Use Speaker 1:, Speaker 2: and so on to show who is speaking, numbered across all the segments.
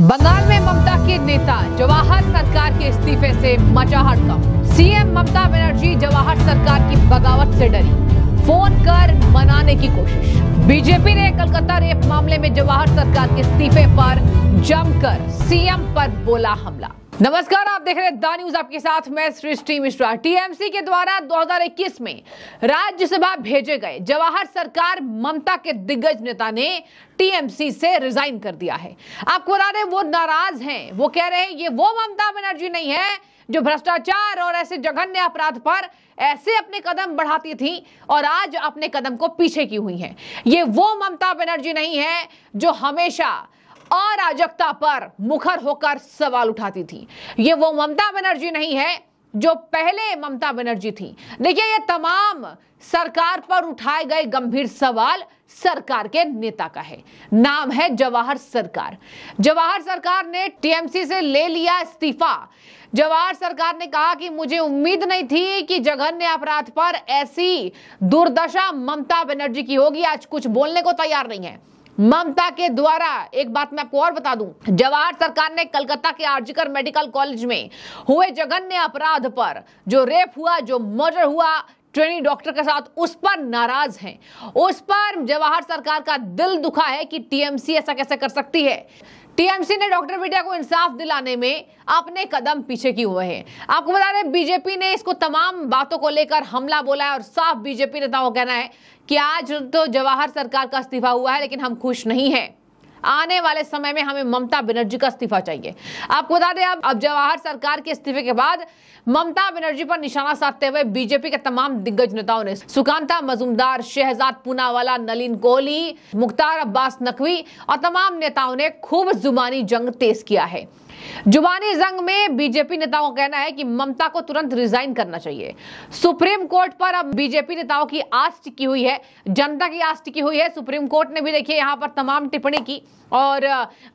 Speaker 1: बंगाल में ममता के नेता जवाहर सरकार के इस्तीफे से मचा हड़कम सीएम ममता बनर्जी जवाहर सरकार की बगावत से डरी फोन कर मनाने की कोशिश बीजेपी ने कलकत्ता रेप मामले में जवाहर सरकार के इस्तीफे पर जमकर सीएम पर बोला हमला नमस्कार आप देख रहे हैं द न्यूज आपके साथ मैं सृष्टि मिश्रा टीएमसी के द्वारा 2021 में राज्यसभा भेजे गए जवाहर सरकार ममता के दिग्गज नेता ने टीएमसी से रिजाइन कर दिया है आपको बता दें वो नाराज हैं वो कह रहे हैं ये वो ममता बनर्जी नहीं है जो भ्रष्टाचार और ऐसे जघन्य अपराध पर ऐसे अपने कदम बढ़ाती थी और आज अपने कदम को पीछे की हुई है ये वो ममता बनर्जी नहीं है जो हमेशा अराजकता पर मुखर होकर सवाल उठाती थी ये वो ममता बनर्जी नहीं है जो पहले ममता बनर्जी थी देखिए ये तमाम सरकार पर उठाए गए गंभीर सवाल सरकार के नेता का है नाम है जवाहर सरकार जवाहर सरकार ने टीएमसी से ले लिया इस्तीफा जवाहर सरकार ने कहा कि मुझे उम्मीद नहीं थी कि जघन्य अपराध पर ऐसी दुर्दशा ममता बनर्जी की होगी आज कुछ बोलने को तैयार नहीं है ममता के द्वारा एक बात मैं आपको और बता दूं जवाहर सरकार ने कलकत्ता के आर्जिकर मेडिकल कॉलेज में हुए जघन्य अपराध पर जो रेप हुआ जो मर्डर हुआ ट्रेनी डॉक्टर के साथ उस पर नाराज हैं उस पर जवाहर सरकार का दिल दुखा है कि टीएमसी ऐसा कैसे कर सकती है टीएमसी ने डॉक्टर बिटिया को इंसाफ दिलाने में अपने कदम पीछे किए हुए हैं आपको बता दें बीजेपी ने इसको तमाम बातों को लेकर हमला बोला है और साफ बीजेपी नेताओं का कहना है कि आज तो जवाहर सरकार का इस्तीफा हुआ है लेकिन हम खुश नहीं हैं आने वाले समय में हमें ममता बनर्जी का इस्तीफा चाहिए आपको बता दें अब अब जवाहर सरकार के इस्तीफे के बाद ममता बनर्जी पर निशाना साधते हुए बीजेपी के तमाम दिग्गज नेताओं ने सुकांता मजूमदार शहजाद पूनावाला नलिन कोहली मुख्तार अब्बास नकवी और तमाम नेताओं ने खूब जुबानी जंग तेज किया है जुबानी जंग में बीजेपी नेताओं का कहना है कि ममता को तुरंत रिजाइन करना चाहिए सुप्रीम कोर्ट पर अब बीजेपी नेताओं की आस टिकी हुई है जनता की आस टिकी हुई है सुप्रीम कोर्ट ने भी देखिए यहां पर तमाम टिप्पणी की और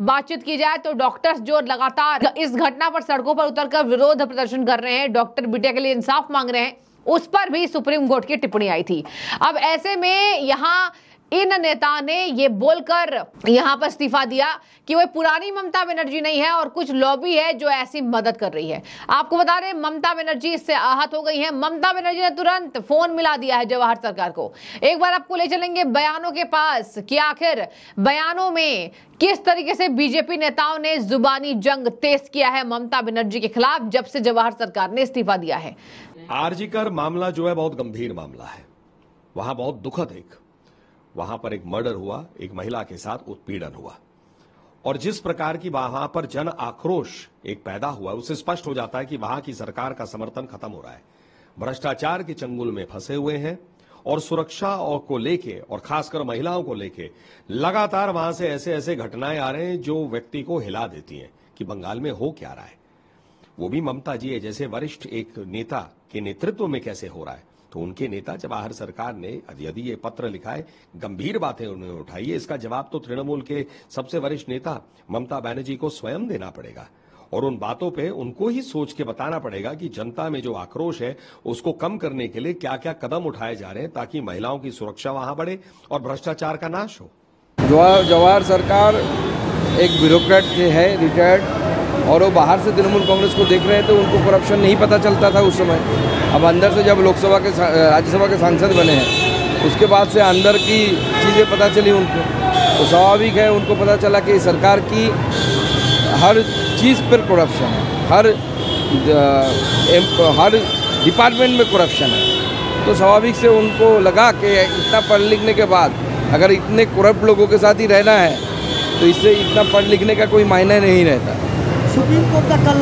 Speaker 1: बातचीत की जाए तो डॉक्टर्स जो लगातार इस घटना पर सड़कों पर उतरकर विरोध प्रदर्शन कर रहे हैं डॉक्टर बिटिया के लिए इंसाफ मांग रहे हैं उस पर भी सुप्रीम कोर्ट की टिप्पणी आई थी अब ऐसे में यहां इन नेता ने ये बोलकर यहाँ पर इस्तीफा दिया कि वह पुरानी ममता बनर्जी नहीं है और कुछ लॉबी है जो ऐसी मदद कर रही है आपको बता रहे ममता बनर्जी इससे आहत हो गई है ममता बनर्जी ने तुरंत फोन मिला दिया है जवाहर सरकार को एक बार आपको ले चलेंगे बयानों के पास कि आखिर बयानों में किस तरीके से बीजेपी नेताओं ने जुबानी जंग तेज किया है ममता बनर्जी के खिलाफ जब से जवाहर सरकार ने इस्तीफा दिया है
Speaker 2: कर मामला जो है बहुत गंभीर मामला है वहां बहुत दुखद एक वहां पर एक मर्डर हुआ एक महिला के साथ उत्पीड़न हुआ और जिस प्रकार की वहां पर जन आक्रोश एक पैदा हुआ उससे स्पष्ट हो जाता है कि वहां की सरकार का समर्थन खत्म हो रहा है भ्रष्टाचार के चंगुल में फंसे हुए हैं और सुरक्षा और को लेके और खासकर महिलाओं को लेके लगातार वहां से ऐसे ऐसे घटनाएं आ रहे हैं जो व्यक्ति को हिला देती हैं कि बंगाल में हो क्या रहा है वो भी ममता जी है जैसे वरिष्ठ एक नेता के नेतृत्व में कैसे हो रहा है तो उनके नेता जवाहर सरकार ने यदि ये पत्र लिखा है गंभीर बातें उन्होंने उठाई है इसका जवाब तो तृणमूल के सबसे वरिष्ठ नेता ममता बनर्जी को स्वयं देना पड़ेगा और उन बातों पे उनको ही सोच के बताना पड़ेगा कि जनता में जो आक्रोश है उसको कम करने के लिए क्या क्या कदम उठाए जा रहे हैं ताकि महिलाओं की सुरक्षा वहां बढ़े और भ्रष्टाचार का नाश हो जवाहर जवाहर सरकार एक ब्यूरोक्रेट है रिटायर्ड और वो बाहर से तृणमूल कांग्रेस को देख रहे हैं तो उनको करप्शन नहीं पता चलता था उस समय अब अंदर से जब लोकसभा के राज्यसभा के सांसद बने हैं उसके बाद से अंदर की चीज़ें पता चली उनको तो स्वाभाविक है उनको पता चला कि सरकार की हर चीज़ पर करप्शन है हर हर डिपार्टमेंट में करप्शन है तो स्वाभाविक से उनको लगा कि इतना पढ़ लिखने के बाद अगर इतने करप्ट लोगों के साथ ही रहना है तो इससे इतना पढ़ लिखने का कोई मायने नहीं रहता सुप्रीम कोर्ट का कल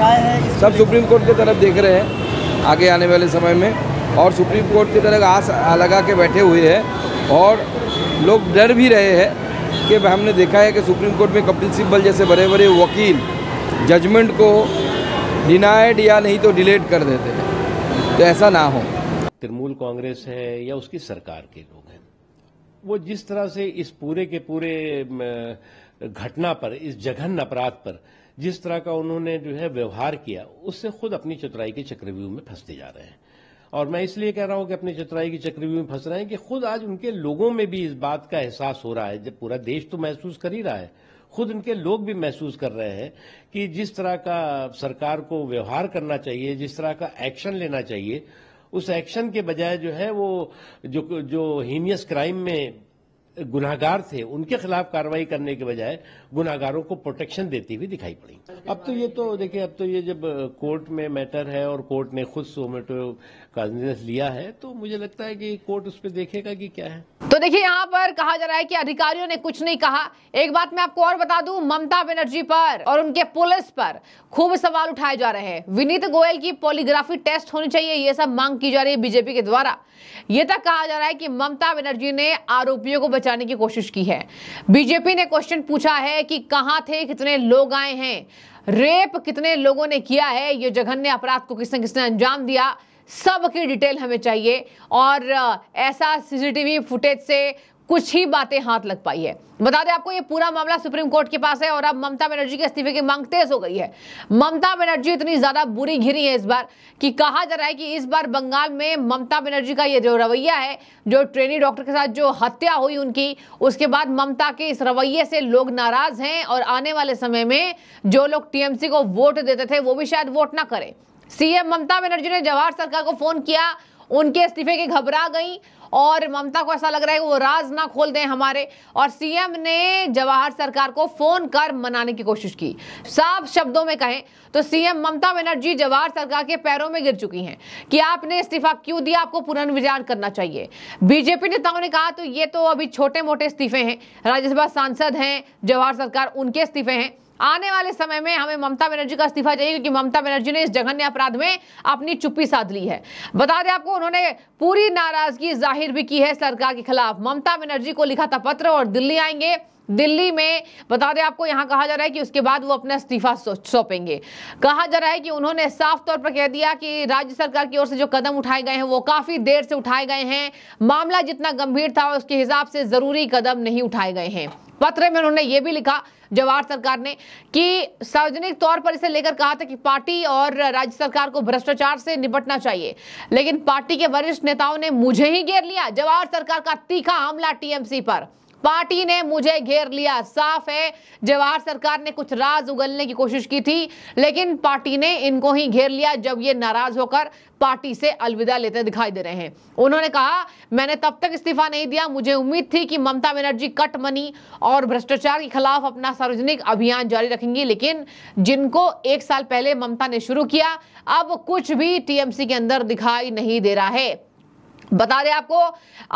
Speaker 2: राय है सब सुप्रीम कोर्ट की तरफ देख रहे हैं आगे आने वाले समय में और सुप्रीम कोर्ट की तरफ आस लगा के बैठे हुए हैं और लोग डर भी रहे हैं कि हमने देखा है कि सुप्रीम कोर्ट में कपिल सिब्बल जैसे बड़े बड़े वकील जजमेंट को डिनाइड या नहीं तो डिलेट कर देते हैं तो ऐसा ना हो तृणमूल कांग्रेस है या उसकी सरकार के लोग हैं वो जिस तरह से इस पूरे के पूरे घटना पर इस जघन्य अपराध पर जिस तरह का उन्होंने जो है व्यवहार किया उससे खुद अपनी चतुराई के चक्रव्यूह में फंसते जा रहे हैं और मैं इसलिए कह रहा हूं कि अपनी चतुराई की चक्रव्यूह में फंस रहे हैं कि खुद आज उनके लोगों में भी इस बात का एहसास हो रहा है जब पूरा देश तो महसूस कर ही रहा है खुद उनके लोग भी महसूस कर रहे हैं कि जिस तरह का सरकार को व्यवहार करना चाहिए जिस तरह का एक्शन लेना चाहिए उस एक्शन के बजाय जो है वो जो जो हीनियस क्राइम में गुनाहगार थे उनके खिलाफ कार्रवाई करने के बजाय गुनाहगारों को प्रोटेक्शन देती हुई दिखाई पड़ी अब तो ये तो देखिए अब तो ये जब कोर्ट में मैटर है और कोर्ट ने खुद सोमेटो कॉन्फ्रेंस लिया है तो मुझे लगता है कि कोर्ट उस पर देखेगा कि क्या है
Speaker 1: तो देखिए यहाँ पर कहा जा रहा है कि अधिकारियों ने कुछ नहीं कहा एक बात मैं आपको और बता दू ममता बनर्जी पर और उनके पुलिस पर खूब सवाल उठाए जा रहे हैं विनीत गोयल की पोलिग्राफी टेस्ट होनी चाहिए ये सब मांग की जा रही है बीजेपी के द्वारा ये तक कहा जा रहा है कि ममता बनर्जी ने आरोपियों को बचाने की कोशिश की है बीजेपी ने क्वेश्चन पूछा है कि कहां थे कितने लोग आए हैं रेप कितने लोगों ने किया है ये जघन्य अपराध को किसने किसने अंजाम दिया सब की डिटेल हमें चाहिए और ऐसा सीसीटीवी फुटेज से कुछ ही बातें हाथ लग पाई है बता दें आपको ये पूरा मामला सुप्रीम कोर्ट के पास है और अब ममता बनर्जी के इस्तीफे की मांग तेज हो गई है ममता बनर्जी इतनी ज्यादा बुरी घिरी है इस बार कि कहा जा रहा है कि इस बार बंगाल में ममता बनर्जी का ये जो रवैया है जो ट्रेनी डॉक्टर के साथ जो हत्या हुई उनकी उसके बाद ममता के इस रवैये से लोग नाराज हैं और आने वाले समय में जो लोग टीएमसी को वोट देते थे वो भी शायद वोट ना करें सीएम ममता बनर्जी ने जवाहर सरकार को फोन किया उनके इस्तीफे की घबरा गई और ममता को ऐसा लग रहा है कि वो राज ना खोल दें हमारे और सीएम ने जवाहर सरकार को फोन कर मनाने की कोशिश की साफ शब्दों में कहें तो सीएम ममता बनर्जी जवाहर सरकार के पैरों में गिर चुकी हैं कि आपने इस्तीफा क्यों दिया आपको पुनर्विचार करना चाहिए बीजेपी नेताओं ने कहा तो ये तो अभी छोटे मोटे इस्तीफे हैं राज्यसभा सांसद हैं जवाहर सरकार उनके इस्तीफे हैं आने वाले समय में हमें ममता बनर्जी का इस्तीफा चाहिए क्योंकि ममता बनर्जी ने इस जघन्य अपराध में अपनी चुप्पी साध ली है बता दें आपको उन्होंने पूरी नाराजगी जाहिर भी की है सरकार के खिलाफ ममता बनर्जी को लिखा था पत्र और दिल्ली आएंगे दिल्ली में बता दें आपको यहां कहा जा रहा है कि उसके बाद वो अपना इस्तीफा सौंपेंगे कहा जा रहा है कि उन्होंने साफ तौर पर कह दिया कि राज्य सरकार की ओर से जो कदम उठाए गए हैं वो काफी देर से उठाए गए हैं मामला जितना गंभीर था उसके हिसाब से जरूरी कदम नहीं उठाए गए हैं पत्र में उन्होंने ये भी लिखा जवाहर सरकार ने कि सार्वजनिक तौर पर इसे लेकर कहा था कि पार्टी और राज्य सरकार को भ्रष्टाचार से निपटना चाहिए लेकिन पार्टी के वरिष्ठ नेताओं ने मुझे ही घेर लिया जवाहर सरकार का तीखा हमला टीएमसी पर पार्टी ने मुझे घेर लिया साफ है जवाहर सरकार ने कुछ राज उगलने की कोशिश की थी लेकिन पार्टी ने इनको ही घेर लिया जब ये नाराज होकर पार्टी से अलविदा लेते दिखाई दे रहे हैं उन्होंने कहा मैंने तब तक इस्तीफा नहीं दिया मुझे उम्मीद थी कि ममता बनर्जी कट मनी और भ्रष्टाचार के खिलाफ अपना सार्वजनिक अभियान जारी रखेंगी लेकिन जिनको एक साल पहले ममता ने शुरू किया अब कुछ भी टीएमसी के अंदर दिखाई नहीं दे रहा है बता दें आपको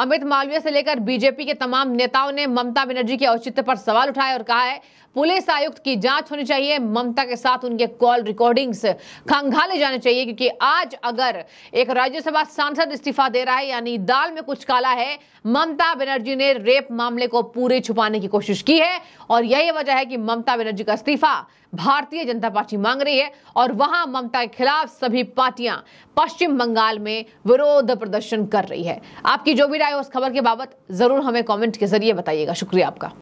Speaker 1: अमित मालवीय से लेकर बीजेपी के तमाम नेताओं ने ममता बनर्जी के औचित्य पर सवाल उठाए और कहा है पुलिस आयुक्त की जांच होनी चाहिए ममता के साथ उनके कॉल रिकॉर्डिंग्स खंगाले जाने चाहिए क्योंकि आज अगर एक राज्यसभा सांसद इस्तीफा दे रहा है यानी दाल में कुछ काला है ममता बनर्जी ने रेप मामले को पूरे छुपाने की कोशिश की है और यही वजह है कि ममता बनर्जी का इस्तीफा भारतीय जनता पार्टी मांग रही है और वहां ममता के खिलाफ सभी पार्टियां पश्चिम बंगाल में विरोध प्रदर्शन कर रही है आपकी जो भी राय उस खबर के बाबत ज़रूर हमें कॉमेंट के ज़रिए बताइएगा शुक्रिया आपका